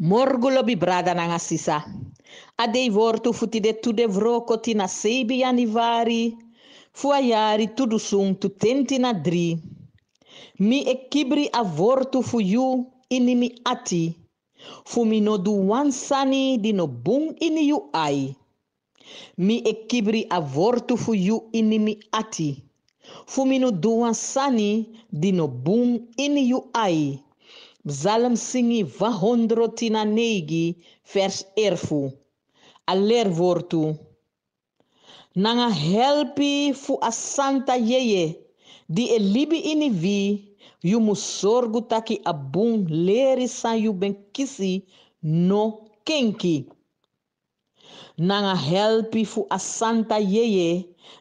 Morgulo bibrada na ngasisa. Adei vortu futide vro vroko na seibi anivari. Fuayari tudo sum tu tenti nadri. Mi ekibri vortu fuyu inimi ati. Fumino du wansani dino bum iniyu ai. Mi ekibri vortu fuyu inimi ati. Fumino du wansani dino bum iniyu ai. Psalmsinging 109 vers 11. A leerwoord toe. Nanga helpi fu a santa yeye. Di e libi ini vi. Yu musorgu taki a bun leri san yu ben kisi no kenki. Nanga helpi fu a santa yeye.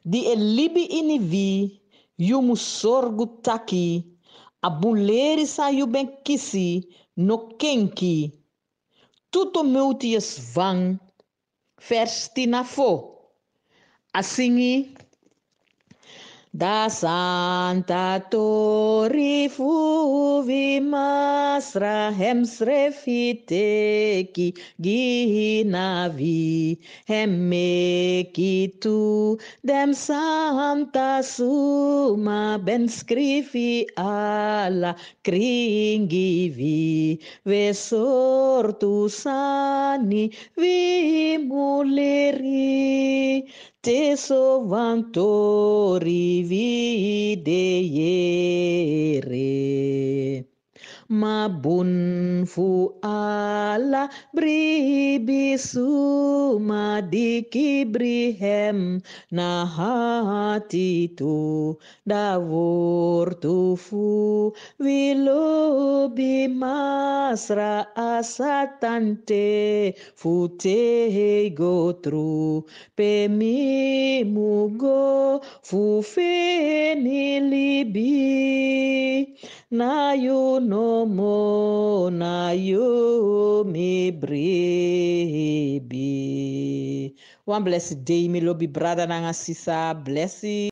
Di e libi ini vi. Yu musorgu taki A mulher saiu bem que se, no kenki. Tudo meu dias vão, feste na fo. Assim Da Santa Tori fuvi masra hem srefiteki gihinavi hem mekitu dem Santa suma ben scrifi alla kringivi vesortu sani vi te de videye mabunfu ala bribisu madikibrihem nahati tu davur tufu vilobi masra asatante fute gotru pemi mugo fufeni libi na you no more, na you me baby. One blessed day, me lobby brother and sister. Blessed.